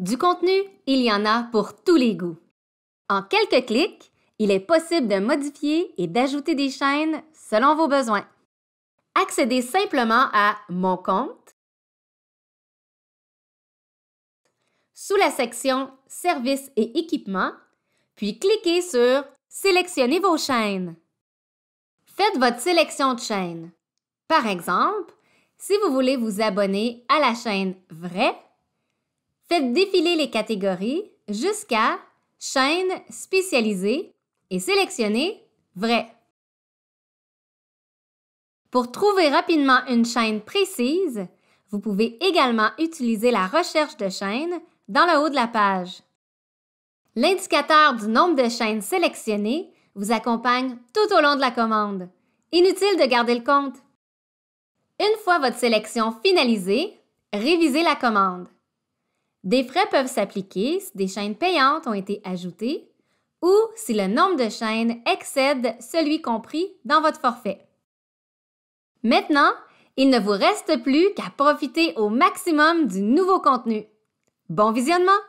Du contenu, il y en a pour tous les goûts. En quelques clics, il est possible de modifier et d'ajouter des chaînes selon vos besoins. Accédez simplement à Mon compte. Sous la section Services et équipements, puis cliquez sur Sélectionnez vos chaînes. Faites votre sélection de chaînes. Par exemple, si vous voulez vous abonner à la chaîne Vrai, Faites défiler les catégories jusqu'à chaîne spécialisée et sélectionnez vrai. Pour trouver rapidement une chaîne précise, vous pouvez également utiliser la recherche de chaînes dans le haut de la page. L'indicateur du nombre de chaînes sélectionnées vous accompagne tout au long de la commande. Inutile de garder le compte. Une fois votre sélection finalisée, révisez la commande. Des frais peuvent s'appliquer si des chaînes payantes ont été ajoutées ou si le nombre de chaînes excède celui compris dans votre forfait. Maintenant, il ne vous reste plus qu'à profiter au maximum du nouveau contenu. Bon visionnement!